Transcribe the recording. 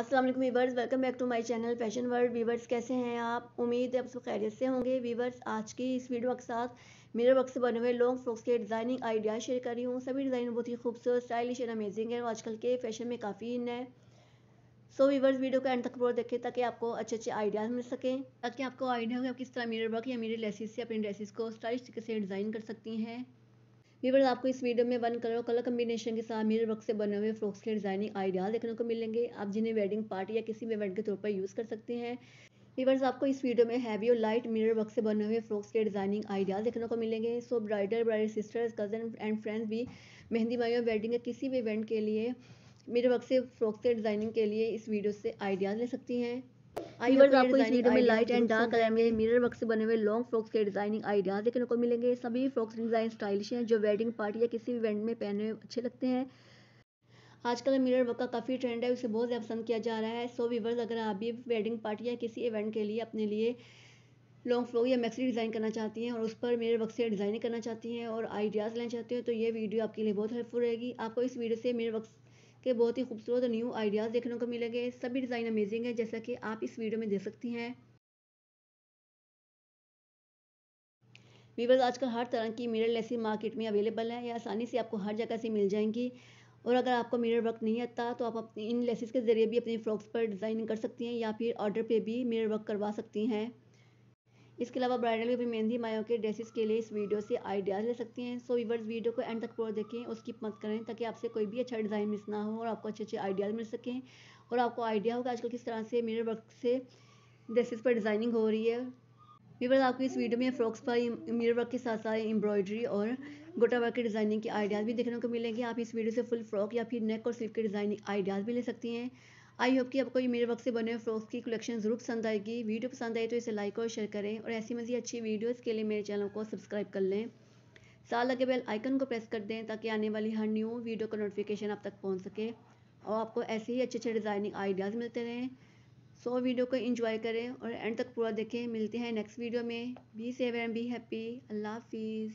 Aslam viewers welcome back to my channel fashion world viewers कैसे हैं आप उम्मीद है आप सब खैरियत से होंगे वीवर्स आज की इस वीडियो के साथ मेरे वक्त से बने हुए लॉन्ग फ्रॉक्स के डिज़ाइनिंग आइडियाज़ शेयर कर रही हूँ सभी डिज़ाइन बहुत ही खूबसूरत स्टाइलिश एंड अमेजिंग है और आजकल के फैशन में काफ़ी इन है सो वीवर्स वीडियो को एंड तक पूरा देखें ताकि आपको अच्छे अच्छे आइडियाज़ मिल सकें ताकि आपको आइडिया हो कि आप किस तरह मेरे वर्क या मेरे लेसिस से अपनी ड्रेसिस को स्टाइलिश तरीके से डिज़ाइन कर सकती हैं वीवर्स आपको इस वीडियो में वन कलर और कलर कम्बिनेशन के साथ मिरर वर्क से बने हुए फ्रॉक्स के डिज़ाइनिंग आइडियाज देखने को मिलेंगे आप जिन्हें वेडिंग पार्टी या किसी भी इवेंट के तौर पर यूज़ कर सकते हैं वीवर्स आपको इस वीडियो में हैवी और लाइट मिरर वर्क से बने हुए फ्रॉक्स के डिज़ाइनिंग आइडियाज़ देखने को मिलेंगे so bridal bride's sisters cousin and friends भी मेहंदी माई और वेडिंग या किसी भी इवेंट के लिए मेरे वक्त से फ्रॉक के डिज़ाइनिंग के लिए इस वीडियो से आइडियाज़ ले सकती हैं व्यूवर्स आपको इस वीडियो में लाइट एंड डार्क कलर में मिरर वर्क से बने हुए लॉन्ग फ्रॉक्स के डिजाइनिंग आइडियाज देखने को मिलेंगे सभी फ्रॉक्स डिजाइन स्टाइलिश हैं जो वेडिंग पार्टी या किसी भी इवेंट में पहनने में अच्छे लगते हैं आजकल मिरर वर्क का काफ़ी ट्रेंड है उसे बहुत ज़्यादा पसंद किया जा रहा है सो वीवर्स अगर आप भी वेडिंग पार्टी या किसी इवेंट के लिए अपने लिए लॉन्ग फ्रॉक या मैक्सी डिज़ाइन करना चाहती हैं और उस पर मिरर वर्क से डिज़ाइनिंग करना चाहती हैं और आइडियाज़ लेना चाहती हैं तो ये वीडियो आपके लिए बहुत हेल्पफुल रहेगी आपको इस वीडियो से मिरर वर्क के बहुत ही खूबसूरत और न्यू आइडियाज़ देखने को मिलेंगे सभी डिज़ाइन अमेजिंग है जैसा कि आप इस वीडियो में देख सकती हैं वीवर्स आजकल हर तरह की मिरर लेसी मार्केट में अवेलेबल है या आसानी से आपको हर जगह से मिल जाएंगी और अगर आपको मिरर वर्क नहीं आता तो आप अपनी इन लेसिस के ज़रिए भी अपनी फ्रॉक्स पर डिज़ाइनिंग कर सकती हैं या फिर ऑर्डर पे भी मिरर वर्क करवा सकती हैं इसके अलावा ब्राइडल में भी मेहंदी मायों के ड्रेसेस के लिए इस वीडियो से आइडियाज़ ले सकती हैं सो वीवर्स वीडियो को एंड तक पूरा देखें और स्किप मत करें ताकि आपसे कोई भी अच्छा डिज़ाइन मिस ना हो और आपको अच्छे अच्छे आइडियाज़ मिल सकें और आपको आइडिया होगा आजकल किस तरह से मिरर वर्क से ड्रेसेस पर डिज़ाइनिंग हो रही है वीवर्स आपको इस वीडियो में फ्रॉक्स पर मिरर वर्क के साथ साथ एम्ब्रॉयडरी और गोटा वर्क के डिज़ाइनिंग के आइडियाज़ भी देखने को मिलेंगे आप इस वीडियो से फुल फ्रॉक या फिर नेक और स्लीव के डिज़ाइनिंग आइडियाज़ भी ले सकती हैं आई होप कि आपको ये मेरे वक्त से बने हुए फ्रॉक्स की कलेक्शन ज़रूर पसंद आएगी वीडियो पसंद आई तो इसे लाइक और शेयर करें और ऐसी मज़ी अच्छी वीडियोज़ के लिए मेरे चैनल को सब्सक्राइब कर लें साथ लगे बेल आइकन को प्रेस कर दें ताकि आने वाली हर न्यू वीडियो का नोटिफिकेशन आप तक पहुँच सके और आपको ऐसे ही अच्छे अच्छे डिज़ाइनिंग आइडियाज़ मिलते रहें सो वीडियो को इंजॉय करें और एंड तक पूरा देखें मिलते हैं नेक्स्ट वीडियो में be safe and be happy Allah हाफिज़